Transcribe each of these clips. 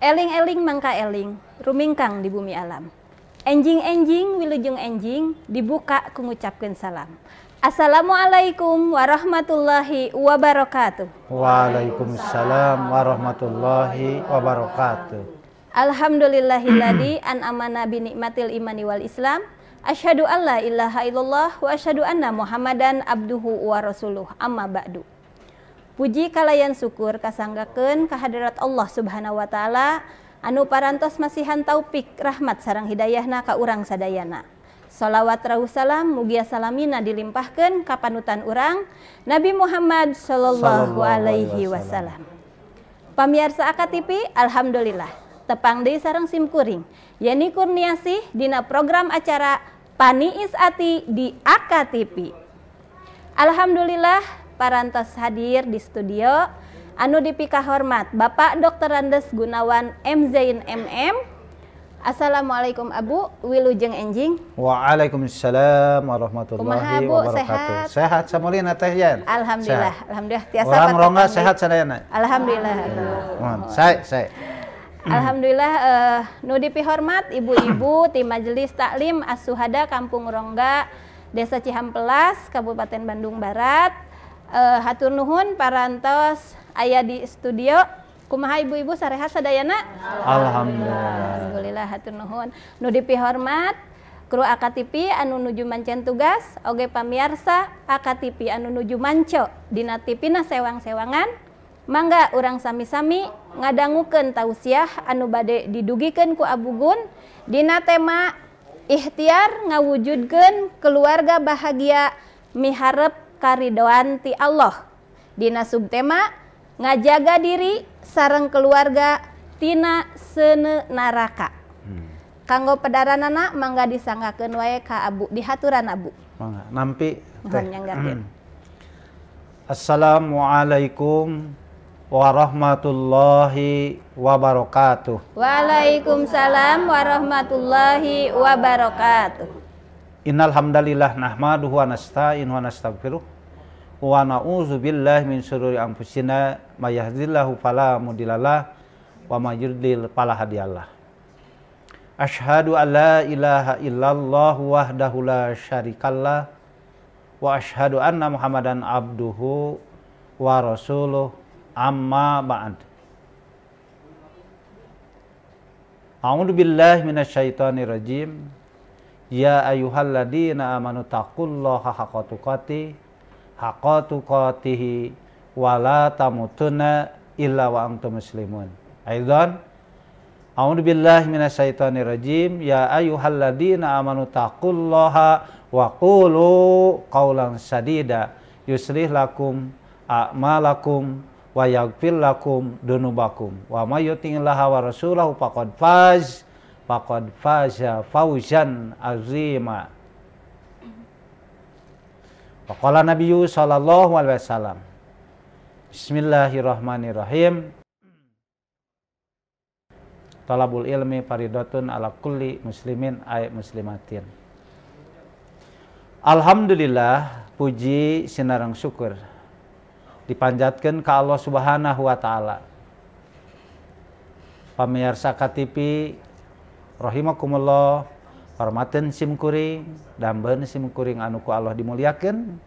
Eling-eling mangka eling, rumingkang di bumi alam. Enjing-enjing wilujeng enjing, dibuka ku salam. Assalamualaikum warahmatullahi wabarakatuh. Waalaikumsalam warahmatullahi wabarakatuh. Alhamdulillahilladzi an'amana bi nikmatil imani wal islam. Asyhadu an la ilaha illallah wa asyhadu anna Muhammadan abduhu wa rasuluh. Amma ba'du. Puji kalayan syukur kasanggakeun kehadirat Allah Subhanahu wa taala anu parantos masihan taufik rahmat sarang hidayahna ka urang sadayana. Salawat salam mugia salamina dilimpahkan kapanutan urang Nabi Muhammad sallallahu alaihi wasallam. pamirsa Aka alhamdulillah tepang deui sarang simkuring. Yani Kurniasih dina program acara Pani Isati di Aka Alhamdulillah parantos hadir di studio anu dipika hormat Bapak Dr. Andes Gunawan M Zain MM Assalamualaikum Abu Wilujeng Enjing Waalaikumsalam warahmatullahi Kumaha, wabarakatuh sehat, sehat samulina teh jan Alhamdulillah sehat. Alhamdulillah tiasa Orang rongga sehat sadayana Alhamdulillah Saya, oh. saya Alhamdulillah uh, eh, Nudipi hormat ibu-ibu tim Majelis Taklim Asuhada Kampung Rongga Desa Cihampelas Kabupaten Bandung Barat Eh, hatun Nuhun parantos aya di studio kumaha ibu-ibu sarehasa dayanahamdul Alhamdulillah hatunhun Nudipi hormat kru Aakapi anu nuju mancen tugas oge pamiarsa Aaka tippi anu nuju mancok Dina tipi nasewangswangan mangga orangrang sami-sami ngadangguken tau Syiah an badde didugiken ku Abbugun Dinama ikhtiar ngawujudken keluarga bahagia miharep karidoan ti Allah. Dina subtema ngajaga diri sarang keluarga tina sene naraka. Hmm. Kanggo pedaran anak mangga disanggakan wae ka abu dihaturan abu. Mangga nampi teh. Hmm. Assalamualaikum warahmatullahi wabarakatuh. Waalaikumsalam warahmatullahi wabarakatuh. Innal hamdalillah nahmaduhu wa nasta'inuhu wa nastaghfiruh wa na'udzu billahi min syururi anfusina may yahdihillahu fala mudhillalah wa may yudhlil fala hadiyalah. Asyhadu an la ilaha illallah wahdahu la syarikallah wa asyhadu anna Muhammadan abduhu wa rasuluh amma ba'd. A'udzu billahi minasyaitonir rajim. Ya ayuhalladina amanu taqullaha haqqa tuqati haqqa tuqatihi wa la tamutunna illa wa antum muslimun. Aidan A'udzu billahi minasyaitonir rajim. Ya ayyuhalladzina amanu taqullaha wa qulu qawlan sadida yuslih lakum a'malakum wa yaghfir lakum dunubakum. Wa may yuti'illah wa rasulahu faqad faz faqad faza fauzan azima. Faqala Nabi sallallahu alaihi wasallam. Bismillahirrahmanirrahim. Talabul ilmi faridatun ala kulli muslimin ay muslimatin. Alhamdulillah puji sinarang syukur dipanjatkan ke Allah Subhanahu wa taala. Pemirsa KTP rahimakumullah hormatin simkuring damben simkuring anuku Allah dimuliakan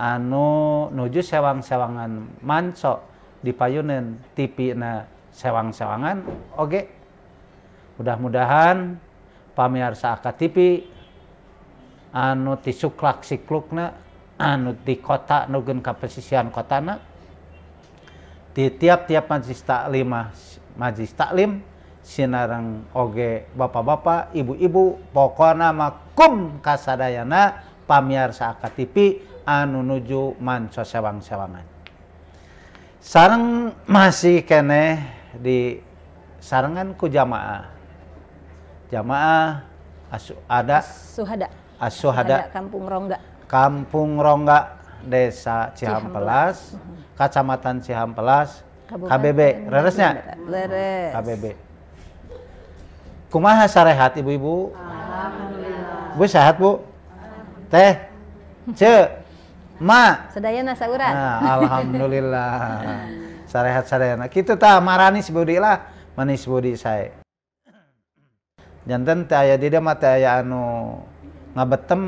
anu nuju sewang-sewangan manco dipayunin tipi na sewang-sewangan oke okay. mudah-mudahan pamiar aka tipi anu tisuklak suklak siklukna anu di kota nugen ka pesisian na, di tiap-tiap majlis taklim majlis taklim sinarang oge bapak-bapak ibu-ibu pokona makum kasadayana pamiar saka TV anu nuju manco sewang-sewangan sarang masih kene di sarangan ku jamaah jamaah asu ada suhada asuhada kampung rongga kampung rongga desa Cihampelas, Kecamatan Cihampelas KBB leresnya leres KBB kumaha sarehat ibu-ibu bu sehat bu teh ce ma sedayana sauran nah, alhamdulillah sarehat sadayana kita tak maranis budi lah manis budi saya jantan teh aya di mah teh aya anu ngabetem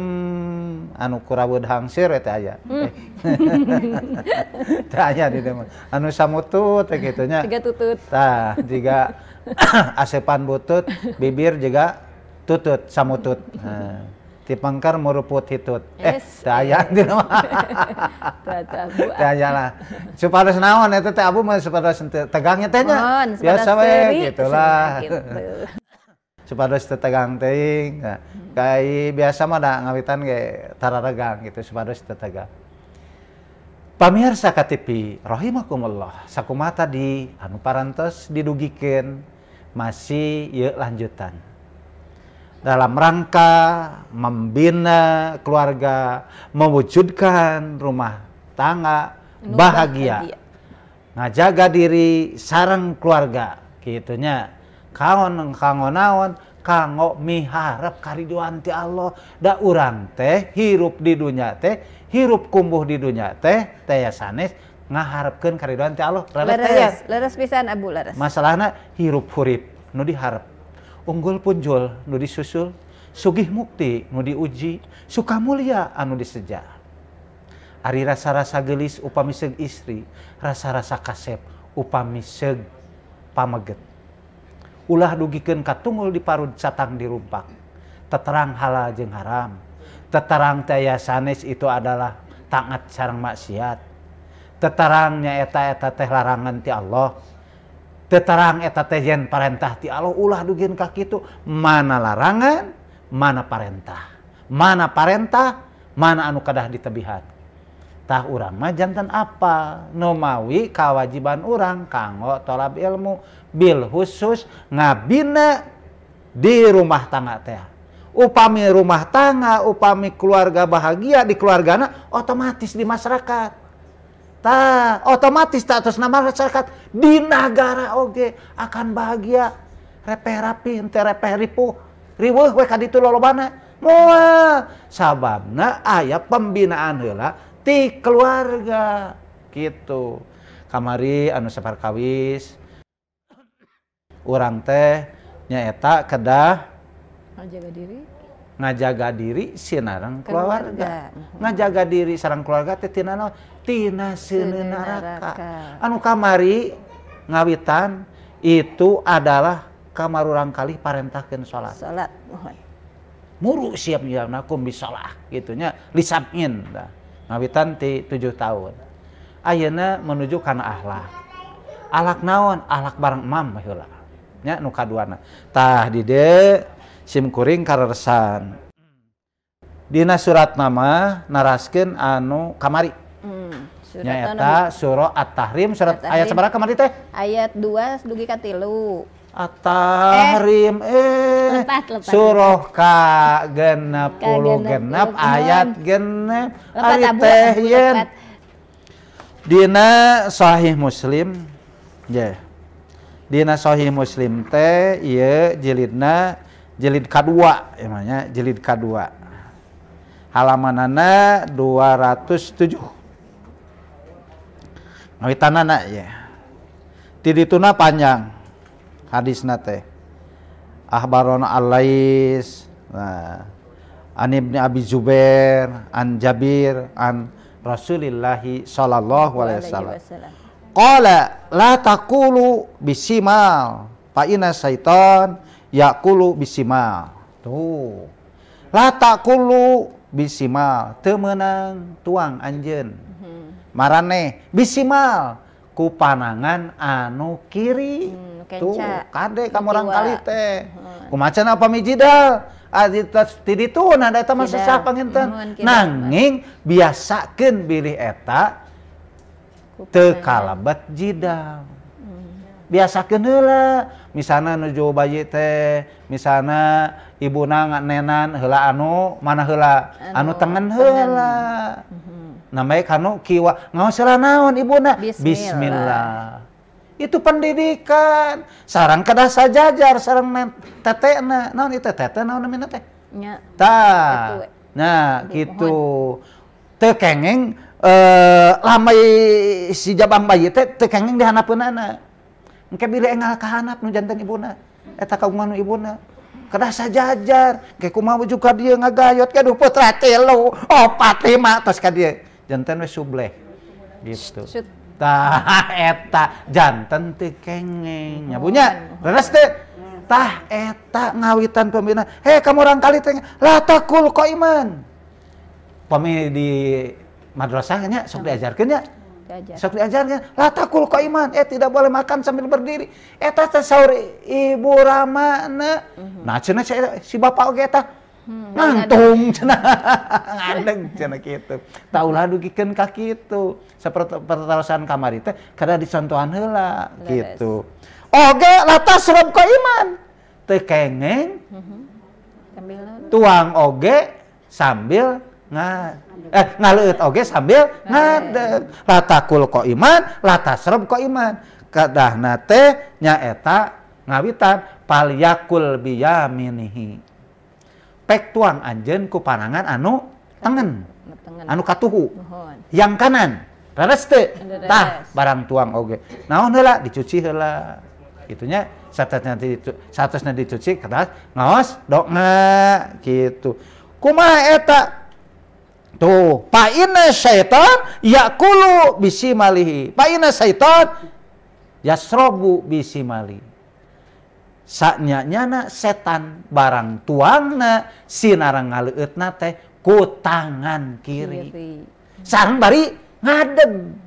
anu kurawud hangsir teh aya hmm. teh aya di mah anu samutut teh kitu tiga tutut tah tiga asepan butut bibir juga tutut samutut nah, tipengker meruput hitut eh daya di daya lah supados naon itu teh abu mah supados tegangnya tehnya biasa we gitulah gitu. supados tetegang tehing kayak nah. kayak biasa mah dah ngawitan tarah tararegang gitu supados tetegang Pamirsa KTP, rohimakumullah sakumata di anu parantos didugikan masih ya lanjutan. Dalam rangka membina keluarga, mewujudkan rumah tangga bahagia. bahagia. Ngajaga diri sarang keluarga gitunya. kangon kangon naon, kango miharap kariduan ti Allah. Da urang teh hirup di dunia teh, hirup kumbuh di dunia teh, teh ya sanes ngaharapkan karidoan teh Allah leres leres pisan abu leres masalahnya hirup hurip nu diharap unggul punjul nu disusul sugih mukti nu diuji suka mulia anu diseja ari rasa-rasa gelis upami seg istri rasa-rasa kasep upami seg pameget ulah dugikan katungul di parut catang dirumpak rumpak teterang halal jeung haram teterang taya sanes itu adalah taat sarang maksiat tetarangnya eta-eta teh larangan ti Allah tetarang eta teh yen parentah ti Allah ulah dugin kaki itu mana larangan mana parentah mana parentah mana anu kadah ditebihan tah urang mah jantan apa nomawi kewajiban orang kanggo tolab ilmu bil khusus ngabina di rumah tangga teh upami rumah tangga upami keluarga bahagia di keluargana otomatis di masyarakat Ta, nah, otomatis status nama masyarakat di negara oge akan bahagia. Reperapi ente reperipu. Riweuh we kaditu lolobana. Moal sababna ayah pembinaan heula ti keluarga gitu. Kamari anu separ kawis. Urang teh nyaeta kedah ngajaga diri ngajaga diri sinarang keluarga, keluarga. ngajaga diri sarang keluarga teh tina punya anu kamariawitan itu adalah kamarurankali parenttah in salat-sat mu siap gitunya li inwitan tiju tahun Ayena menunjukkan alak alak naon alak barngmam nukaanatahdi de simkuring karresan Dina suratna naraskin anu Kamari surat nyaeta surah at-tahrim surat at ayat sabaraha kamari teh ayat 2 dugi ka 3 At-Tahrim eh, eh. surah ka genep puluh genep ayat genep ayat teh yen dina sahih muslim ya yeah. dina sahih muslim teh ieu jilidna jilid kadua emangnya jilid kadua halamanana 207 Ngawitana na ya. Tidituna panjang hadis teh. Ahbarona Al-Lais, nah, an Ibni Abi Zubair, an Jabir, an Rasulillahi sallallahu alaihi wasallam. Qala la taqulu bisimal fa inna syaitan yaqulu bisimal. Tuh. La taqulu bisimal, teu meunang tuang anjeun marane bisimal ku panangan anu kiri hmm, tuh kade kamu orang kali teh hmm. kumacan apa mijidal aditas tidi tuh nada eta mah sesah panginten nanging biasakeun bilih eta teu kalabat jidal biasa hmm. biasakeun misana misalnya nuju bayi teh misana ibu nangat nenan hela anu mana hela anu, anu hela hmm namanya kano kiwa ngausara naon ibuna bismillah. bismillah itu pendidikan sarang kedah sajajar sarang tete na naon itu tete naon namina teh ta nah gitu tekengeng kengeng eh lamai si jabang bayi teh tekengeng kengeng dihanapeunana engke bilih enggal kahanap nu janten ibuna eta kaungguan nu ibuna kedah sajajar ge kumaha juga dia ngagayot ke duh putra tilu opat lima tos ka dia jantan wes subleh gitu tah eta jantan teu kengeng oh, nyabunya iya. leres teh tah eta ngawitan pembina hei kamu orang kali teh Latakul takul iman pami di madrasahnya sok diajarkeun ya diajar. Sok diajarkan, la takul iman, eh tidak boleh makan sambil berdiri. Eta teh sahur ibu ramana. Mm Nah, cenah si bapak kita. Hmm, ngantung cenah ngandeng gitu kitu taulah dugikeun kaki itu. Seperti pertarusan kamari karena kada dicontohan heula gitu. oge latas rob ka iman teu kengeng mm-hmm. tuang oge sambil nga eh ngaleut oge sambil ngadeg latakul ko iman latasrob ko iman Kadah nate nyaeta ngawitan palyakul biyaminihi pek tuang anjen ku panangan anu tengen anu katuhu Nuhun. yang kanan rares teh anu tah barang tuang oge okay. naon heula dicuci heula gitunya satasnya dicuci satasnya dicuci keras ngaos dok nge gitu kumaha eta tuh paina syaitan yakulu bisi malihi paina syaitan yasrobu bisi malihi Sanya-nyana setan barang tuanga sinrang ngaut na ko tangan kiri sangbari ngadembe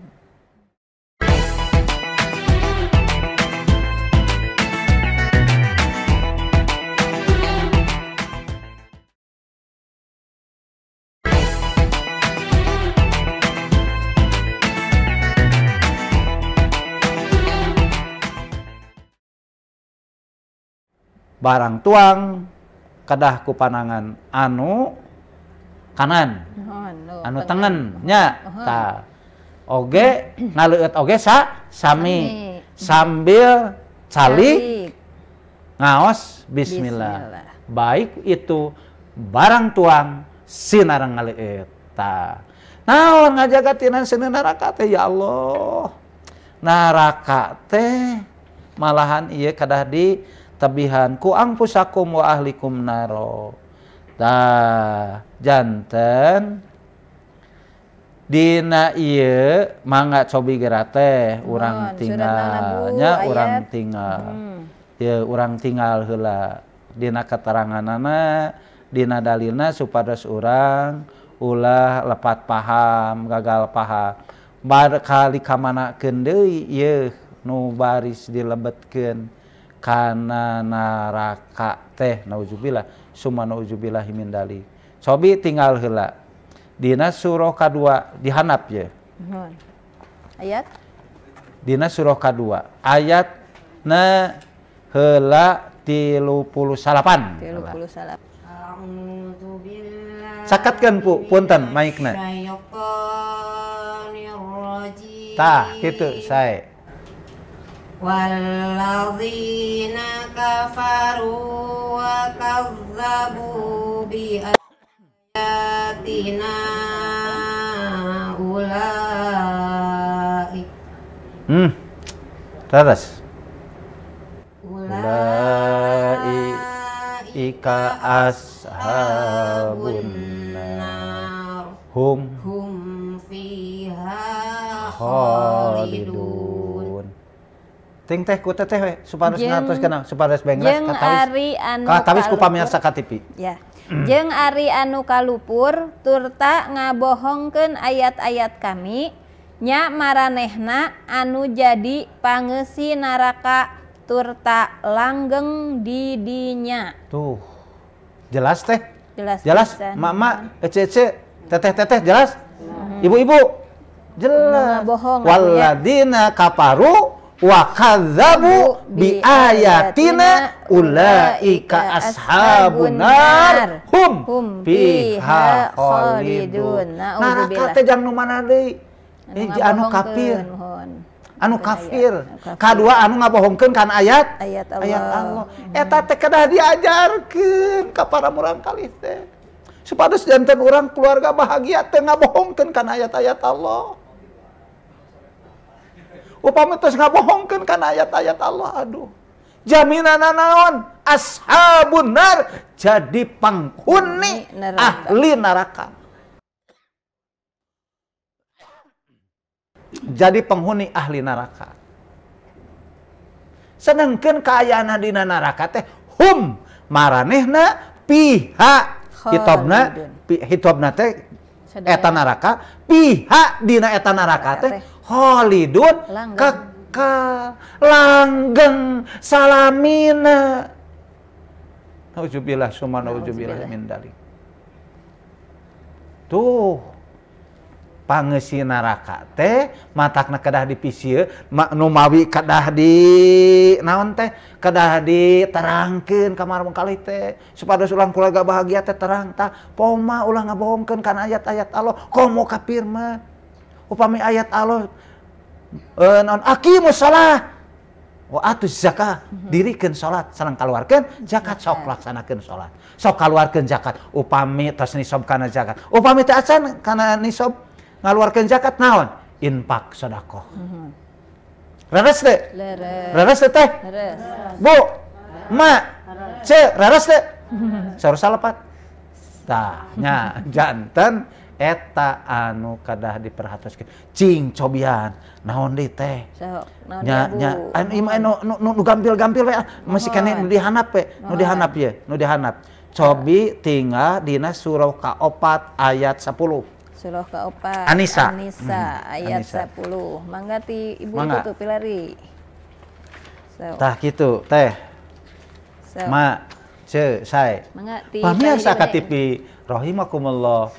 barang tuang kedah ku panangan anu kanan anu, anu tengennya ta oge ngaleut oge sa sami, sambil calik ngaos bismillah. baik itu barang tuang sinarang ngaleut ta naon ngajaga tinan sini neraka teh ya Allah neraka teh malahan iya kadah di tebihan kuangpus aku mu ahlikkum narojantan Hai Diye manga sobi gerate orang tinggalnya orang tinggal orang hmm. tinggalla Di keterangan anak di nadalina su seorang ulah lepat paham gagal paha barkali kamanakende nu baris di lebetkennti kana naraka teh naujubillah, summa naujubillah imindali. dalik sobi tinggal heula dina surah kadua dihanap ya ayat dina surah kadua ayat na heula tilu puluh salapan tilu puluh salapan sakatkan pu punten maikna ta gitu saya والذين كفروا وكذبوا بآياتنا أولئك hmm. Terus. Ulai ika ashabun nar hum hum fiha khalidun Ting teh ku teh teh supados ngatos kana supados bengres jeung ari anu katawis ku pamirsa KTP. Ya. Jeung ari anu kalupur turta ngabohongkeun ayat-ayat kami nya maranehna anu jadi pangesi neraka turta langgeng di dinya. Tuh. Jelas teh? Jelas. Jelas. Mama, ece-ece, teteh-teteh jelas? Mm-hmm. Ibu-ibu. Jelas. Bohong. Ya. Waladina kaparu wa kadzabu bi ayatina ulaika ashabun nar hum, hum fiha khalidun neraka nah, teh jang nu mana deui anu, anu, anu kafir anu kafir kedua anu ngabohongkeun kan ayat ayat Allah, ayat Allah. Hmm. eta teh kedah diajarkeun ka para murang kalih teh supados janten urang keluarga bahagia teh ngabohongkeun kan ayat-ayat Allah Upami terus ngabohongkan kan ayat-ayat Allah. Aduh. Jaminan naon ashabun nar jadi penghuni neraka. ahli neraka. Jadi penghuni ahli neraka. Sedangkan keayaan di neraka teh hum maranehna piha hitobna hitobna teh eta neraka pihak dina eta neraka teh holy langgeng salaminabillahbil tuh pangesin naraka teh matadah diir maknu mawi kedahdi naon teh kedi terangkin kamar kali teh ulang pulaga bahagia teh terang tak poma ulang ngabohongken kan ayat-ayat Allah kom mau kafirrma upami ayat Allah non akimu sholat wa atus zakat mhm. dirikan sholat senang keluarkan zakat sok laksanakan sholat sok keluarkan zakat upami tas nisob karena zakat upami tasan karena nisob ngaluarkan zakat naon impak sodako mhm. Raras teh? Raras teh teh? Bu? Ma? C Raras teh? Seharusnya lepat? Tanya, jantan eta anu kadah diperhatikan. cing cobian naon di teh so, nya ya, nya anu ima anu nu, nu, nu gampil gampil we ah. masih oh, kene oh, nu eh. dihanap we nu oh, dihanap eh. ye nu dihanap cobi tinggal dina surah kaopat ayat 10 Surah kaopat Anisa Anisa hmm. ayat Anisa. 10 mangga ti ibu mangga. itu pilari so. tah gitu teh so. ma ce saya mangga ti pemirsa tipi. rahimakumullah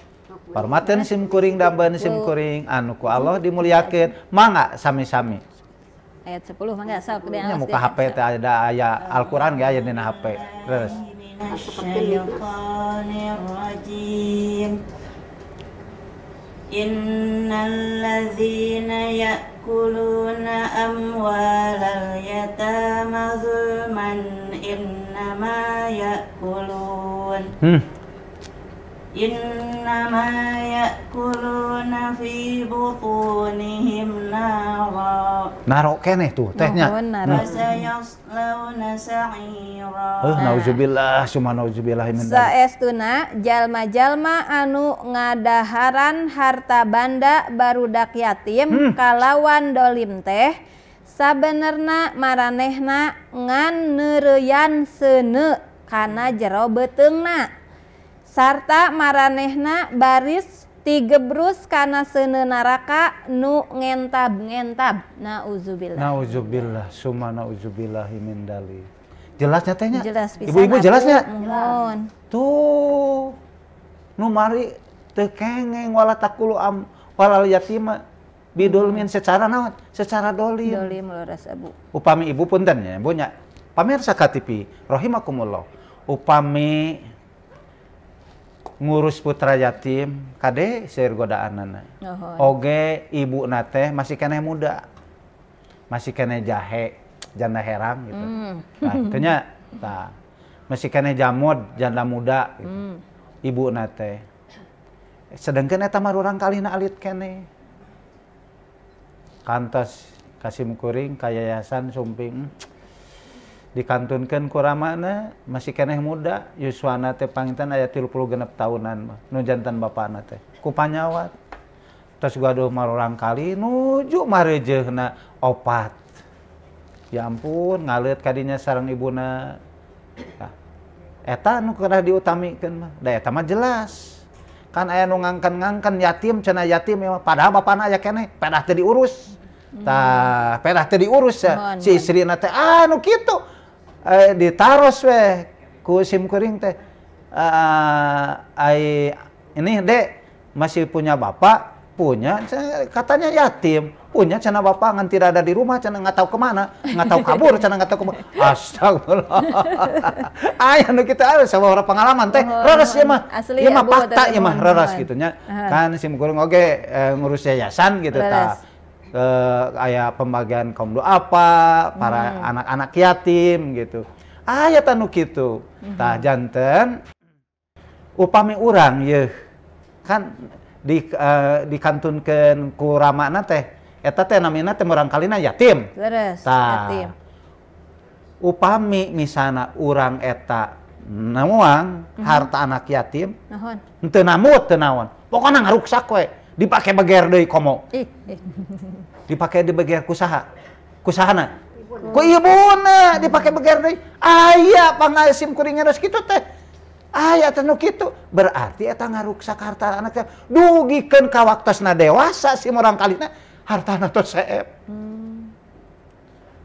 Parmaten Hormaten simkuring damban simkuring anu ku Allah dimuliakan mangga sami-sami. Ayat 10 mangga sok Ini muka HP teh ada aya Al-Qur'an ge aya dina HP. Terus. Innalladzina ya'kuluna amwalal yatama zulman innama ya'kulun. Hmm. إنما يأكلون في بطونهم نارا نارو kene tuh oh, tehnya وسيصلون oh, hmm. سعيرا Eh, nauzubillah, cuma nauzubillah min Saestuna jalma-jalma anu ngadaharan harta banda barudak yatim hmm. kalawan dolim teh sabenerna maranehna ngan nereyan seuneu karena jero beteungna sarta maranehna baris tigebrus karena sene neraka nu ngentab ngentab nauzubillah nauzubillah summa nauzubillah himindali jelas nyatanya jelas ibu-ibu jelasnya mohon tuh nu mari tekengeng wala takulu am wala bidolmin secara naon secara dolim dolim leres abu upami ibu punten ya Pamir pamirsa katipi rahimakumullah upami ngurus putra yatim kade seueur godaan nana, oh, oge ibu nate masih kene muda masih kene jahe janda herang gitu mm. nah, artinya masih kene jamod janda muda gitu. mm. ibu nate sedangkan eta mah orang kali na alit kene kantas kasih mukuring kayayasan sumping dikantunkan kuramana masih keneh muda Yuswana teh pangitan ayat 30 genep tahunan nu jantan bapakna teh kupanyawat terus gua gaduh marulang kali nuju marejehna opat ya ampun ngalet kadinya sarang na nah, eta nu kerah diutamikan mah da eta mah jelas kan ayah nu ngangkan-ngangkan yatim cina yatim ya padahal bapana aya keneh pedah teh diurus hmm. tah pernah teh urus ya. si ya. istri nate, ah nu gitu di ditaros we ku SIM kuring teh. Uh, ai ini dek masih punya bapak punya katanya yatim punya cina bapak ngan tidak ada di rumah cina nggak tahu kemana nggak tahu kabur cina nggak tahu kemana astagfirullah ayah nu kita ada eh, sama orang pengalaman teh oh, reres iya iya ya mah ya mah fakta ya mah reres gitunya kan sim kurung oke eh, ngurus yayasan gitu ta ke eh, kayak pembagian kaum apa para hmm. anak-anak hmm. yatim gitu ayat ah, anu gitu hmm. tah janten upami urang ya kan di uh, eh, dikantunkan ku ramana teh eta teh namina teh orang kalina yatim leres yatim upami misana urang eta namuang mm -hmm. harta anak yatim Nahon. teu namut teu naon pokona ngaruksak we dipakai beger deh komo dipakai di beger kusaha kusahana ku ibuna dipakai beger deh. Ayah pangasim kuringnya harus gitu teh Ayah teh gitu. berarti eta ngaruksak harta anaknya. teh dugikeun dewasa si orang Harta hartana tuh seep hmm.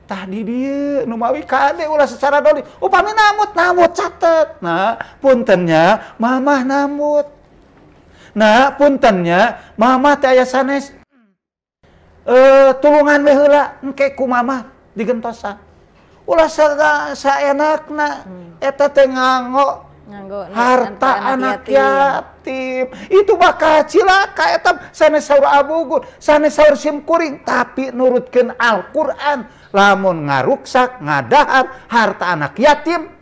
tadi dia numawi kade ulah secara doli upami namut namut catet nah puntennya mamah namut Nah, puntennya Mama teh aya sanes eh tulungan we heula engke ku Mama digentosan. Ulah saenakna hmm. eta teh nganggo Nganggo, harta anak, yatim. yatim itu bakal cilaka eta sanes saur abugun sanes saur simkuring tapi nurutkeun Al-Qur'an lamun ngaruksak ngadahar harta anak yatim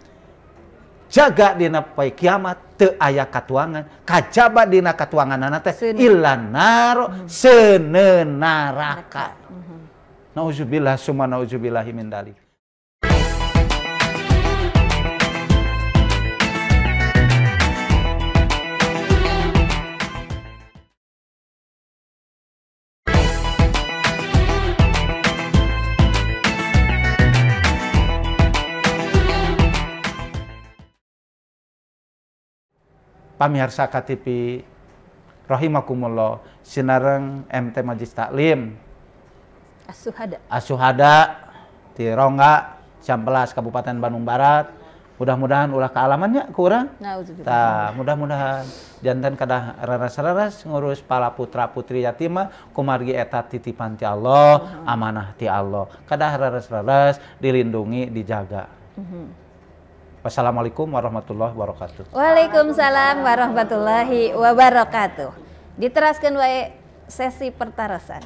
jaga dina poe kiamat te ayah katuangan kajaba dina katuangan anak teh ilanaro mhm. senenaraka. Mhm. Nauzubillah summa nauzubillahi min dalik. pamirsa KTP rahimakumullah sinareng MT Majlis Taklim Asuhada Asuhada di Rongga Ciampelas Kabupaten Bandung Barat mudah-mudahan ulah kealamannya kurang nah, mudah-mudahan jantan kada raras-raras ngurus pala putra putri yatima kumargi etat titipan ti Allah mhm. amanah ti Allah kada raras-raras dilindungi dijaga mhm. Wassalamualaikum warahmatullahi wabarakatuh. Waalaikumsalam warahmatullahi wabarakatuh. Diteraskan wae sesi pertarasan.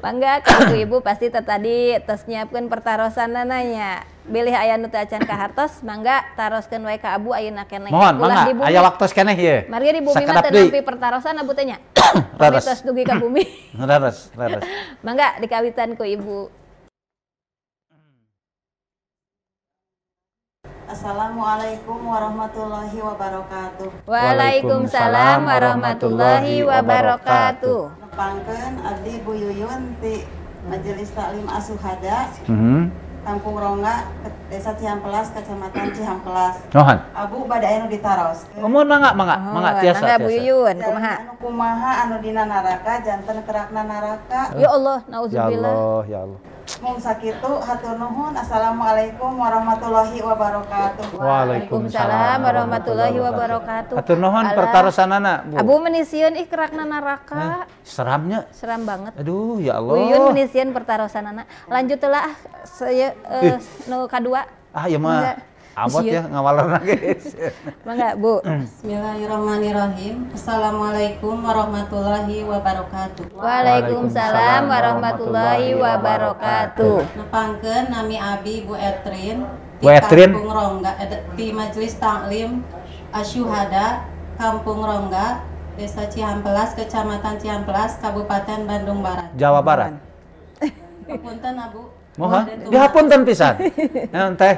Bangga kalau ibu pasti tadi tes nyiapkan pertarosan nananya. Bilih ayah nuti acan ke hartos, mangga taroskan wae ka abu ayeuna keneh. Mohon, mangga ayah waktu keneh ya. Mari di bumi mah teu nampi pertarosan abu tanya. Raras. Rares. dugi bumi. rares, rares. Mangga dikawitan ku ibu. Assalamualaikum warahmatullahi wabarakatuh. Waalaikumsalam warahmatullahi wabarakatuh. Nepangkeun abdi Bu Yuyun di Majelis Taklim Asuhada. Mm-hmm. Kampung Rongga, Desa Cihampelas, Kecamatan Cihampelas. Nohan. Abu badai anu ditaros. Umur oh, mangga mangga oh, mangga tiasa. Mangga buyun kumaha. Anu kumaha anu dina naraka jantan kerakna naraka. Ya Allah, nauzubillah. Ya Allah, ya Allah. Mun sakitu hatur nuhun. Assalamualaikum warahmatullahi wabarakatuh. Waalaikumsalam warahmatullahi wabarakatuh. Hatur nuhun pertarusan Bu. Abu menisian ih kerakna neraka. Eh, seramnya. Seram banget. Aduh, ya Allah. Uyun pertarusan pertarusan anak. Lanjutlah saya uh, eh, nu kedua. Ah, ya mah. Amot iya. ya ngawalan lagi. Mangga Bu. Bismillahirrahmanirrahim. Assalamualaikum warahmatullahi wabarakatuh. Waalaikumsalam warahmatullahi wabarakatuh. Nepangkeun nami Abi Bu Etrin. Bu Etrin. Kampung Rongga eh, di Majelis Taklim Asyuhada Kampung Rongga Desa Cihampelas Kecamatan Cihampelas Kabupaten Bandung Barat. Jawa Barat. Kepunten Abu. Oh, Moha, dihapunten pisan. Naon teh?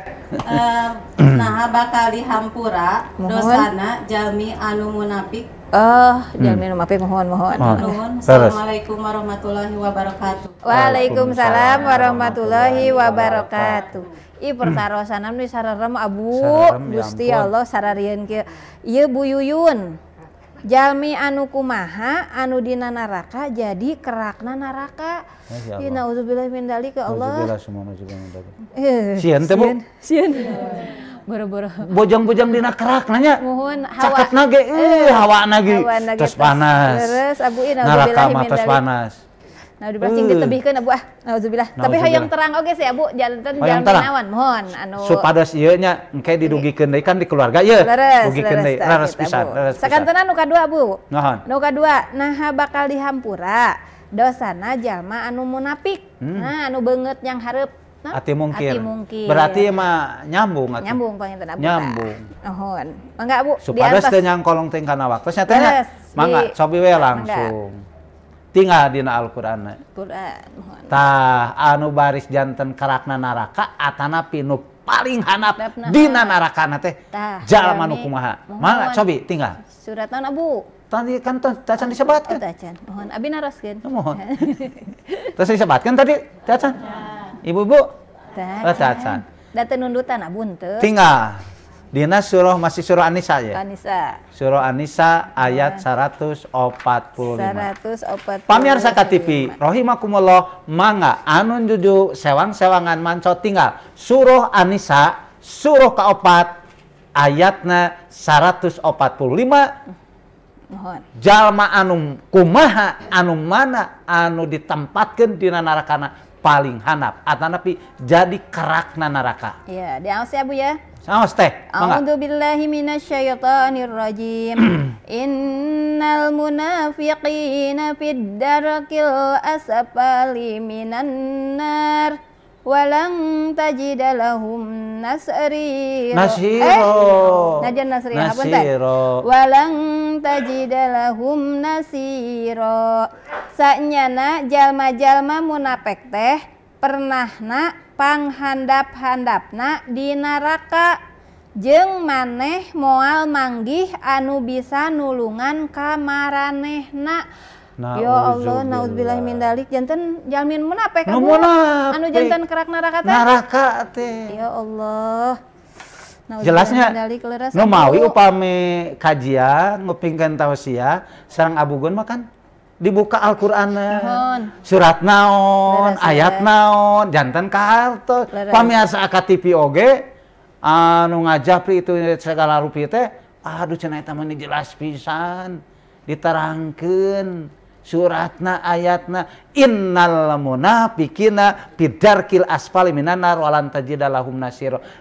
nah bakal dihampura dosana jalmi anu munafik. Oh, hmm. jalmi anu munafik mohon mohon. Nuhun. Assalamualaikum warahmatullahi wabarakatuh. Waalaikumsalam warahmatullahi wabarakatuh. I pertarosana nu sararem abu ya Gusti Allah sararieun kieu. Ieu Bu Yuyun. Jalmi anu kumaha anu dina naraka jadi kerakna naraka. Ya nauzubillah min dalik ke Allah. Nauzubillah semua nauzubillah min dalik. Sieun teh Bu. Sieun. Boro-boro. bojang bojong dina keraknanya. mohon hawa. Cakep nage, eh, eh hawa nage. Terus panas. Terus abuin nauzubillah min dalik. Naraka mah panas. Nah, di plastik ditebihkeun hmm. atuh ah. Nauzubillah. Tapi hayang terang oke sih Bu, jalan jalan naon mohon anu supados iya nya kayak didugikan deh kan di keluarga ieu. Rugikeun deui leres pisan. tenan nu dua Bu. Naon? Nu dua. Nah, bakal dihampura dosana jalma anu munafik. Hmm. Nah, anu benget yang harap, Nah, ati mungkin. mungkin. Berarti ma nyambung atuh. Nyambung panjenengan Nyambung. Mohon. Mangga Bu. Supados teu nyangkolong teh kana waktu saya teh. Mangga sobi we langsung tinggal dina Alquran Qurantah anu baris jantan kerakna naraka Atana Pinup paling hanap di dina naraka teh jalma kumaha mana cobi tinggal surat abu tadi kan tajan disebatkan oh, mohon abi naraskan oh, mohon terus disebatkan tadi tajan ibu-ibu tajan oh, data nundutan abun teh tinggal Dina surah masih surah Anisa ya? Anisa. Surah Anisa ayat 145. Iya. 145. Pamirsa KTV, rahimakumullah manga anun juju sewang-sewangan manco tinggal. Surah Anisa surah kaopat ayatnya 145. Mohon. Jalma anum kumaha anum mana anu ditempatkan dina narakana paling hanap atanapi jadi kerakna naraka. Iya, diaos ya Bu ya. Namaste. A'udzu billahi minasyaitonir rajim. Innal munafiqina fid darakil asfali minan nar walang tajida lahum nasri nasiro eh, najan nasri nasiro walang tajida lahum nasiro saknya jalma jalma munapek teh pernah nak panghandap nak di neraka jeng maneh moal manggih anu bisa nulungan nak Nah, ya Allah, naudzubillah min dalik jantan jamin munafik anu. Munafik. Anu jantan kerak neraka teh. Neraka teh. Ya Allah. Jelasnya, nu mawi upame kajian ngupingkan tausiah sarang abugon makan jadi dibuka Alquran surat naon ayat naon jantan karto pemiraka TV OG anu ngajapri itu segalarup Aduh ceita jelas pisan diterangkan suratna ayatna innalna pidarkil aspaliro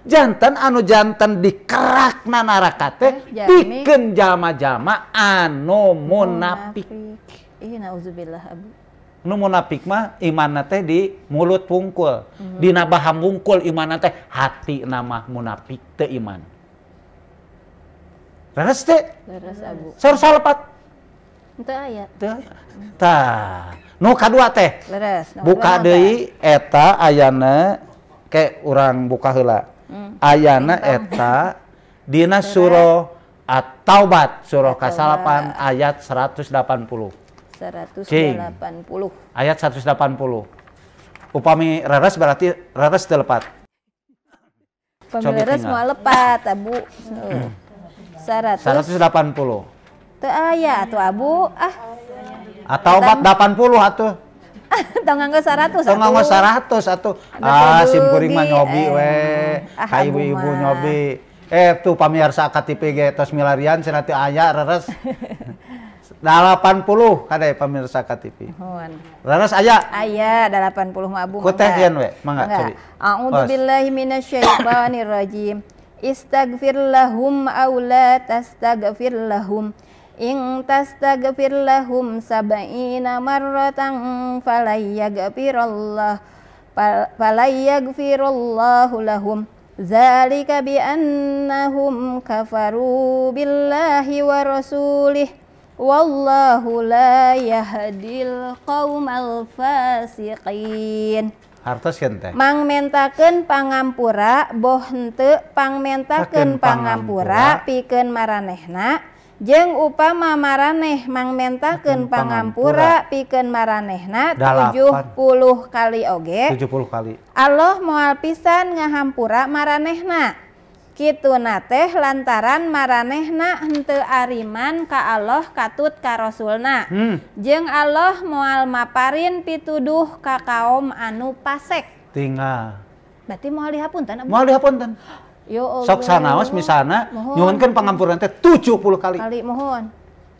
jantan anu jantan dikna naaka piken eh, jama-jama anmonapik Iya, nauzubillah abi. Nu munafik mah imanna teh di mulut wungkul. Mm -hmm. Dina baham wungkul imanna teh hati nama munafik teh iman. Leres teh? Leres abu. Sor salapat. Teu aya. Teu aya. Tah. Nu kadua teh. Leres. No, buka deui eta ayana ke urang buka heula. Mm. Ayana eta dina surah At-Taubat surah ke-8 ayat 180. 180. King. Ayat 180. Upami reres berarti reres telepat. Upami reres mau lepat, Abu. Oh. 100. 180. Itu ayat tuh Abu. Ah. Atau 480 atau Tong nganggo seratus Tong nganggo seratus atau Ah, sim mah nyobi eh. we. Ah, ibu-ibu nyobi. Eh tuh pamirsa KTP ge tos milarian cenah teu aya reres. 80 kada ya pemirsa KTV. Laras, aya. Aya da 80 mabung. Kuteh yen we, mangga cari. A'udzu billahi minasyaitonir rajim. Istaghfir lahum aw la tastaghfir lahum. In tastaghfir lahum sab'ina marratan falayaghfirullah falayaghfirullahu lahum. Zalika bi annahum kafaru billahi wa rasulih Wallahu la yahdil qaumal fasiqin. Hartoskeun teh. Mangmentakeun pangampura boh henteu pangmentakeun pangampura pikeun maranehna jeung upama maraneh mangmentakeun pangampura pikeun maranehna 70 kali oge. 70 kali. Allah moal pisan ngahampura maranehna. Kitu na teh lantaran maranehna henteu ariman ka Allah katut ka Rasulna. Hmm. Jeung Allah moal maparin pituduh ka kaum anu pasek. Tinggal. Berarti moal dihapunten. Moal dihapunten. Yo ya Allah. Sok sanaos misalna nyuhunkeun pangampuran teh 70 kali. Kali mohon.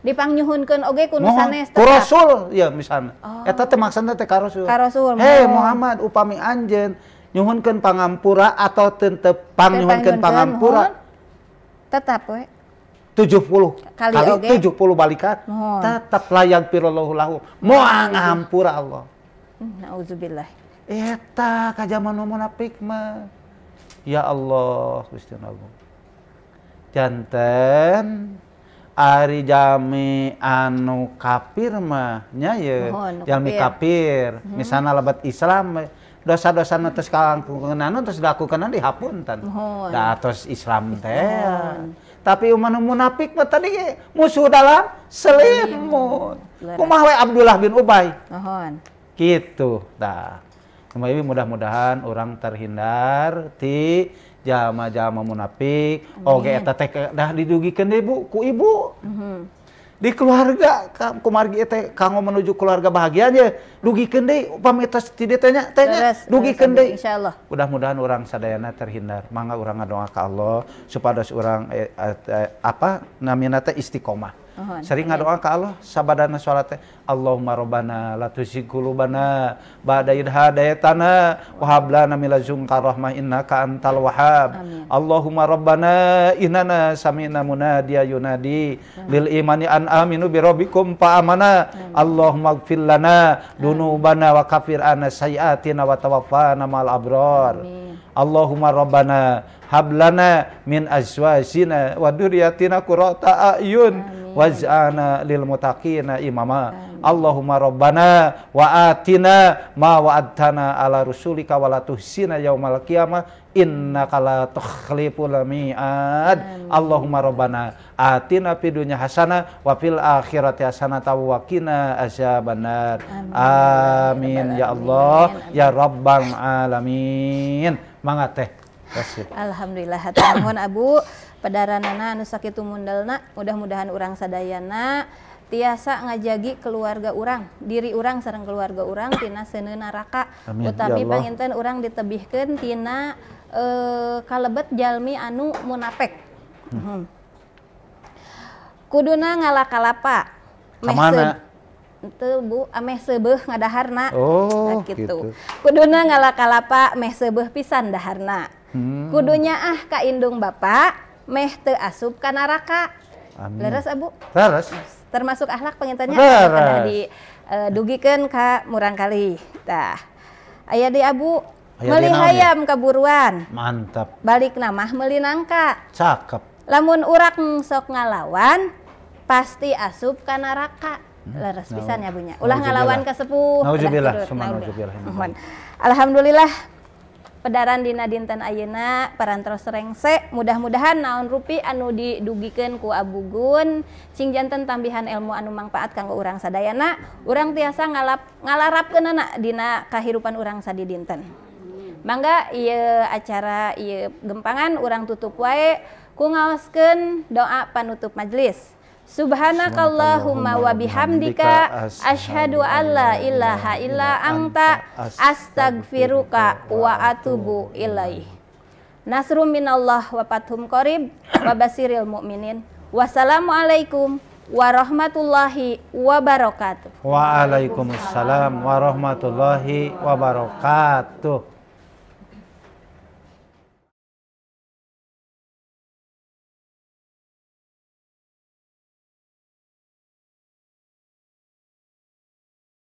Dipang nyuhunkeun oge kudu sanes. Ku Rasul ya misana. Oh. Eta teh maksudna teh ka Rasul. Ka Rasul. Hei Muhammad upami anjen nyuhunkan pangampura atau tetep pang nyuhunkan pangampura tetap we 70 kali, kali okay. 70 balikat Mohon. tetap layak pirallahu lahu mau ngampura Allah hmm, Nauzubillah eta ka zaman munafik mah ya Allah Gusti Allah janten Ari jami anu kafir mah nya ye jami kafir hmm. misalnya lebat Islam dosa-dosa nu terus kalangkungan terus dilakukan di tan. Dah terus Islam teh tapi umat munafik mah tadi musuh dalam selimut kumah we Abdullah bin Ubay Mohon. gitu dah mudah-mudahan orang terhindar ti jama-jama munafik Oke eta teh dah didugikan ibu ku ibu mhm di keluarga kumargi teh kamu menuju keluarga bahagianya aja dugi kendai pamita tidak tanya tanya beres, dugi beres, insyaallah mudah-mudahan orang sadayana terhindar mangga orang doa ke Allah supaya orang eh, eh, eh, apa namanya teh istiqomah Sering ya. doa ke Allah sabadana salat Allahumma rabbana la tuzigh qulubana ba'da idh hadaytana wa hab lana min ladunka rahmah innaka antal wahhab. Allahumma rabbana na sami'na munadiya yunadi lil imani an aminu bi rabbikum fa amana. Allahumma ighfir lana dunubana wa kafir ana sayiatina wa tawaffana mal abrar. Amin. Allahumma rabbana hablana min azwajina wa dzurriyyatina qurrata a'yun waj'alna lil muttaqina imama. Amin. Allahumma rabbana wa atina ma wa'adtana ala rusulika wa la tuhsina yaumal qiyamah innaka la tukhliful mi'ad. Allahumma rabbana atina fid dunya hasanah wa fil akhirati hasanah wa qina azabannar. Amin. Amin ya Allah ya rabbal alamin mangga teh Kasih. Alhamdulillah hatur nuhun Abu padaranana anu sakitu mundalna mudah-mudahan urang sadayana tiasa ngajagi keluarga orang diri orang sarang keluarga orang tina sene neraka tetapi ya panginten orang ditebihkan tina e, kalebet jalmi anu munafik hmm. hmm. kuduna ngalakalapa meh, itu bu ameh ah, sebeh ngadaharna oh, nah, gitu. gitu. kuduna ngalakalapa meh sebeh pisan daharna hmm. kudunya ah kak indung bapak meh te asup ka neraka leres abu ah, leres termasuk ahlak pengintanya ada di uh, dugikan ka murang kali Dah ayah di abu ah, Meli ya? hayam kaburuan. Mantap. Balik nama meli nangka. Cakep. Lamun urak sok ngalawan, pasti asup kanaraka. Hmm. leres pisan ya bunya ulah ngalawan ke sepuh nauzubillah alhamdulillah pedaran dina dinten ayeuna parantos rengse mudah-mudahan naon rupi anu didugikan ku abugun cing janten tambihan ilmu anu mangpaat kanggo urang sadayana urang tiasa ngalap ngalarap kenana dina kahirupan urang sadi dinten mangga iya acara iya gempangan urang tutup wae ku ngaoskeun doa panutup majelis Subhanakallahumma wa bihamdika asyhadu an la ilaha illa anta astaghfiruka wa atubu ilaih. Nasrum minallah wa fathum qarib wa basiril mu'minin. Wassalamualaikum warahmatullahi wabarakatuh. Waalaikumsalam warahmatullahi wabarakatuh.